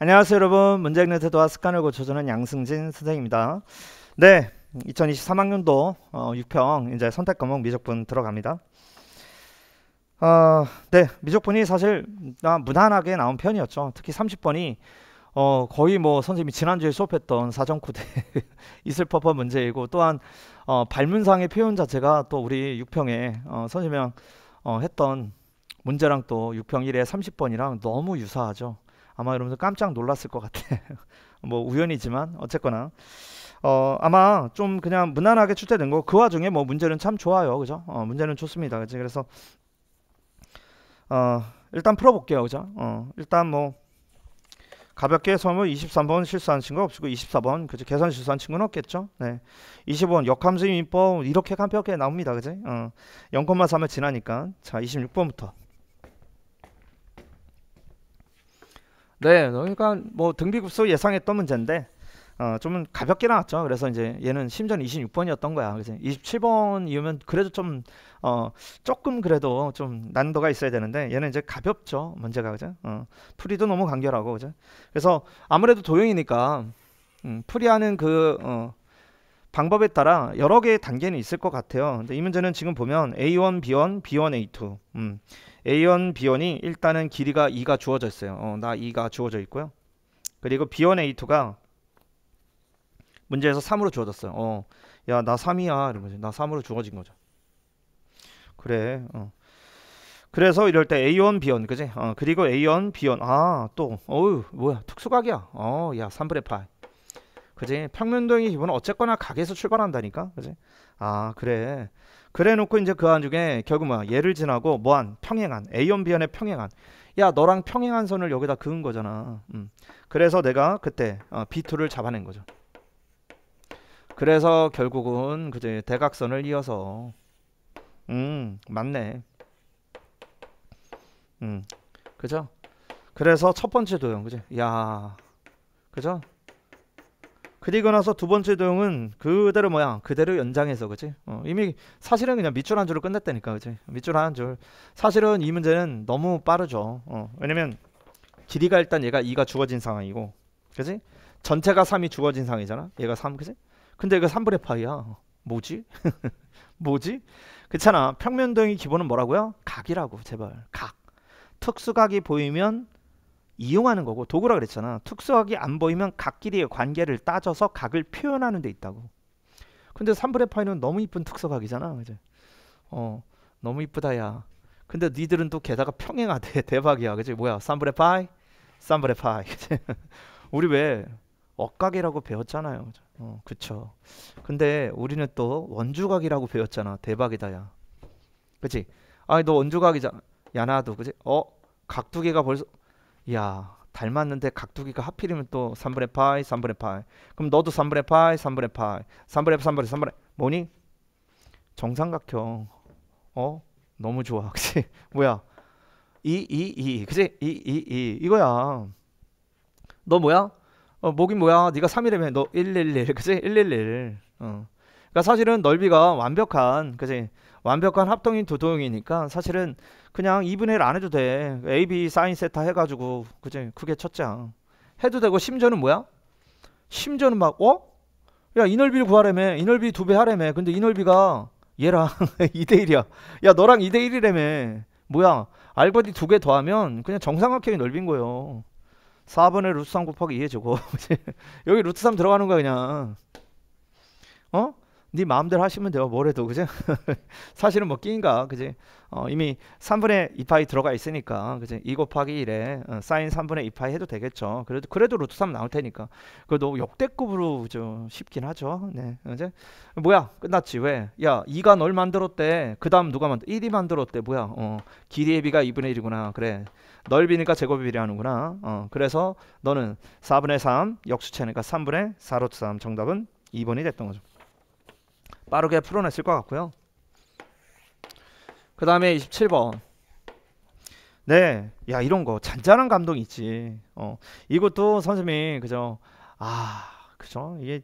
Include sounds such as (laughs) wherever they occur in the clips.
안녕하세요 여러분 문제행네트 도와 습관을 고쳐주는 양승진 선생입니다 네 2023학년도 어, 6평 이제 선택 과목 미적분 들어갑니다 어, 네 미적분이 사실 아, 무난하게 나온 편이었죠 특히 30번이 어, 거의 뭐 선생님이 지난주에 수업했던 사전코드 (laughs) 있을 법한 문제이고 또한 어, 발문상의 표현 자체가 또 우리 6평에 어, 선생님이 어, 했던 문제랑 또 6평 1의 30번이랑 너무 유사하죠 아마 이러면서 깜짝 놀랐을 것 같아. (laughs) 뭐 우연이지만 어쨌거나 어, 아마 좀 그냥 무난하게 출제된 거. 그 와중에 뭐 문제는 참 좋아요. 그죠? 어, 문제는 좋습니다. 그지? 그래서 어, 일단 풀어볼게요. 그죠? 어, 일단 뭐 가볍게 선물 23번 실수한 친구 없고 24번 그죠 계산 실수한 친구는 없겠죠 네 25번 역함수인 민법 이렇게 간편하게 나옵니다 그지 어 0,3을 지나니까 자 26번부터 네, 어, 그러니까 뭐 등비급수 예상했던 문제인데 어, 좀 가볍게 나왔죠. 그래서 이제 얘는 심전 26번이었던 거야. 그래서 27번 이면 그래도 좀 어, 조금 그래도 좀 난도가 있어야 되는데 얘는 이제 가볍죠. 문제가 그죠? 어, 풀이도 너무 간결하고 그죠? 그래서 아무래도 도형이니까 음, 풀이하는 그 어, 방법에 따라 여러 개의 단계는 있을 것 같아요. 근데 이 문제는 지금 보면 A1, B1, B1, A2. 음. A원, B원이 일단은 길이가 2가 주어져 있어요. 어, 나 2가 주어져 있고요. 그리고 B원 A2가 문제에서 3으로 주어졌어요. 어, 야, 나 3이야. 이러면서 나 3으로 주어진 거죠. 그래. 어. 그래서 이럴 때 A원, B원, 그지? 어, 그리고 A원, B원. 아, 또, 어우, 뭐야, 특수각이야. 어, 야, 3분의 파이. 그지? 평면동이의 기본은 어쨌거나 가게에서 출발한다니까. 그지? 아, 그래. 그래 놓고 이제 그 안중에 결국 뭐야? 얘를 지나고 뭐한 평행한 A연 B연의 평행한. 야, 너랑 평행한 선을 여기다 그은 거잖아. 음. 그래서 내가 그때 어, B2를 잡아낸 거죠. 그래서 결국은 그제 대각선을 이어서 음, 맞네. 음. 그죠? 그래서 첫 번째 도형. 그지? 야. 그죠? 그리고 나서 두 번째 동은 그대로 뭐야 그대로 연장해서 그치 어, 이미 사실은 그냥 밑줄 한 줄로 끝냈다니까 그치 밑줄 한줄 사실은 이 문제는 너무 빠르죠 어, 왜냐면 길이가 일단 얘가 2가 주어진 상황이고 그치 전체가 3이 주어진 상황이잖아 얘가 3 그치 근데 얘가 3분의 파이야 뭐지 (laughs) 뭐지 그렇잖아 평면도형의 기본은 뭐라고요 각이라고 제발 각 특수각이 보이면 이용하는 거고 도구라 그랬잖아. 특수학이 안 보이면 각끼리의 관계를 따져서 각을 표현하는 데 있다고. 근데 3분의 파이는 너무 이쁜 특수각이잖아. 그제? 어, 너무 이쁘다야. 근데 니들은 또 게다가 평행하대. (laughs) 대박이야. 그지 뭐야? 3분의 파이? 3분의 파이. 그치? 우리 왜 억각이라고 배웠잖아요. 그죠 어, 그쵸. 근데 우리는 또 원주각이라고 배웠잖아. 대박이다야. 그치? 아니, 너 원주각이잖아. 야나도. 그지 어? 각 두개가 벌써 야 닮았는데 각두기가 하필이면 또 3분의 파이 3분의 파이 그럼 너도 3분의 파이 3분의 파이 3분의 3분의 3분의 뭐니? 정삼각형 어? 너무 좋아 (laughs) 그치? 뭐야 이 이 이 그치? 이 이 이 이거야 너 뭐야? 어, 목이 뭐야? 네가 3이라면 너111 그치? 111 어. 그러니까 사실은 넓이가 완벽한 그치? 완벽한 합동인 두동이니까 사실은 그냥 2분의 1안 해도 돼. A, B 사인 세타 해가지고 그지 그게 첫장 해도 되고 심전은 뭐야? 심전은는막 어? 야 이널비를 구하래며 이널비 두배 하래며 근데 이널비가 얘랑 2 대1이야. (laughs) 야 너랑 2대1이래며 뭐야 알버디 두 개 더하면 그냥 정상각형이 넓인 거예요. 4번에 루트 3 곱하기 2 해주고 (laughs) 여기 루트 3 들어가는 거야 그냥 어? 네 마음대로 하시면 돼요. 뭐래도 그죠? (laughs) 사실은 뭐 끼인가 그지? 어, 이미 3분의 2파이 들어가 있으니까 그지? 2 곱하기 1에 어, 사인 3분의 2파이 해도 되겠죠. 그래도 그래도 루트 3 나올 테니까 그래도 역대급으로 좀 쉽긴 하죠. 네, 이제 뭐야 끝났지 왜? 야 2가 널 만들었대. 그 다음 누가 만들? 1이 만들었대. 뭐야? 어, 길이의 비가 2분의 1이구나. 그래. 넓이니까 제곱이 비례하는구나. 어, 그래서 너는 4분의 3 역수체니까 3분의 4루트 3 정답은 2번이 됐던 거죠. 빠르게 풀어냈을 것 같고요. 그 다음에 27번 네, 야 이런 거 잔잔한 감동이 있지. 어, 이것도 선생님 그죠? 아, 그죠? 이게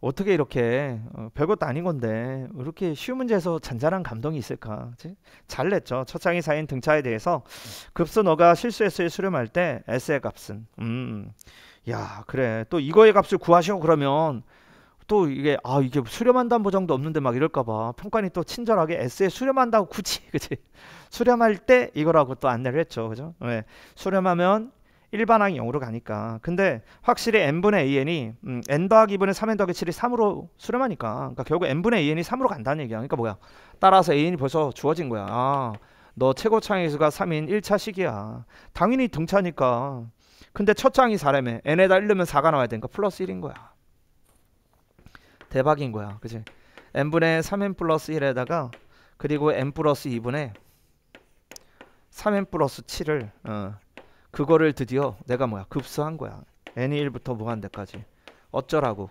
어떻게 이렇게 어, 별것도 아닌 건데 이렇게 쉬운 문제에서 잔잔한 감동이 있을까? 그치? 잘 냈죠. 첫 장이 사인 등차에 대해서 급수 너가 실수했을 수렴할 때 S의 값은 음, 야 그래 또 이거의 값을 구하시고 그러면 또 이게 아 이게 수렴한다는 보장도 없는데 막 이럴까봐 평가인또 친절하게 S에 수렴한다고 굳이 (laughs) 그치 수렴할 때 이거라고 또 안내를 했죠 그죠 왜 예. 수렴하면 일반항이 0으로 가니까 근데 확실히 n분의 an이 음, n 더하기 2분의 3n 더하기 7이 3으로 수렴하니까 그러니까 결국 n분의 an이 3으로 간다는 얘기야 그러니까 뭐야 따라서 an이 벌써 주어진 거야 아, 너 최고 창의수가 3인 1차 식이야 당연히 등차니까 근데 첫창이 4라며 n에다 1 넣으면 4가 나와야 되니까 플러스 1인 거야 대박인 거야. 그지? n분의 3n 플러스 1에다가 그리고 n 플러스 2분의 3n 플러스 7을 어, 그거를 드디어 내가 뭐야 급수한 거야. n이 1부터 무한 대까지 어쩌라고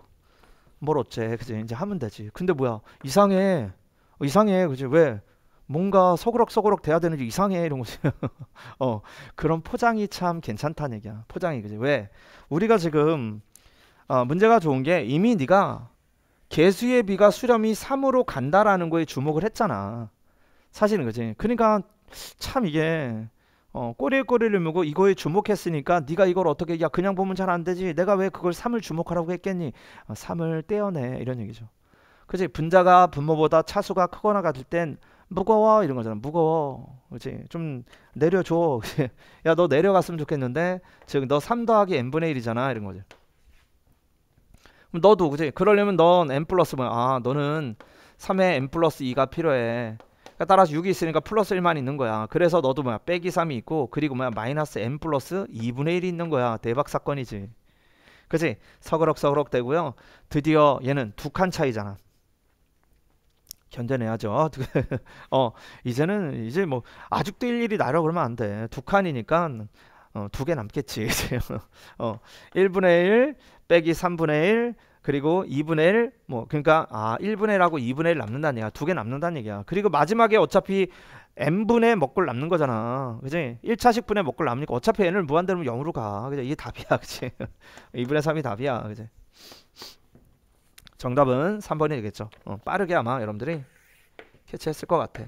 뭘 어째 그지 이제 하면 되지 근데 뭐야 이상해 어, 이상해 그지 왜 뭔가 서그럭서그럭 돼야 되는지 이상해 이런 거지 (laughs) 어 그런 포장이 참 괜찮다는 얘기야 포장이 그지 왜 우리가 지금 어, 문제가 좋은 게 이미 네가 개수의 비가 수렴이 3으로 간다라는 거에 주목을 했잖아. 사실은 그지. 그러니까 참 이게 어, 꼬리에 꼬리를 물고 이거에 주목했으니까 네가 이걸 어떻게 야 그냥 보면 잘 안 되지. 내가 왜 그걸 3을 주목하라고 했겠니? 3을 어, 떼어내 이런 얘기죠. 그지 분자가 분모보다 차수가 크거나 같을 땐 무거워 이런 거잖아. 무거워. 그지좀 내려줘. (laughs) 야 너 내려갔으면 좋겠는데 지금 너 3 더하기 n분의 1이잖아 이런 거죠. 그럼 너도 그지? 그러려면 넌 n 플러스 뭐야 아, 너는 3에 n 플러스 2가 필요해. 그러니까 따라서 6이 있으니까 플러스 1만 있는 거야. 그래서 너도 뭐야 빼기 3이 있고 그리고 뭐야 마이너스 n 플러스 2분의 1이 있는 거야. 대박 사건이지. 그지? 서그럭서그럭 되고요. 드디어 얘는 두 칸 차이잖아. 견뎌내야죠. (laughs) 어 이제는 이제 뭐 아직도 일일이 나라 그러면 안 돼. 두 칸이니까 어, 두 개 남겠지. (laughs) 뭐, 어, 1분의 1 빼기 3분의 1 그리고 2분의 1, 뭐, 그러니까, 아, 1분의 1하고 2분의 1 남는다는 얘기야. 두 개 남는다는 얘기야. 그리고 마지막에 어차피 n분의 먹골 남는 거잖아. 그지? 1차식분의 먹골 남으니까 어차피 n을 무한대로 0으로 가. 그지? 이게 답이야. (laughs) 그지? 2분의 3이 답이야. 그지? 정답은 3번이 되겠죠. 어, 빠르게 아마 여러분들이 캐치했을 것 같아.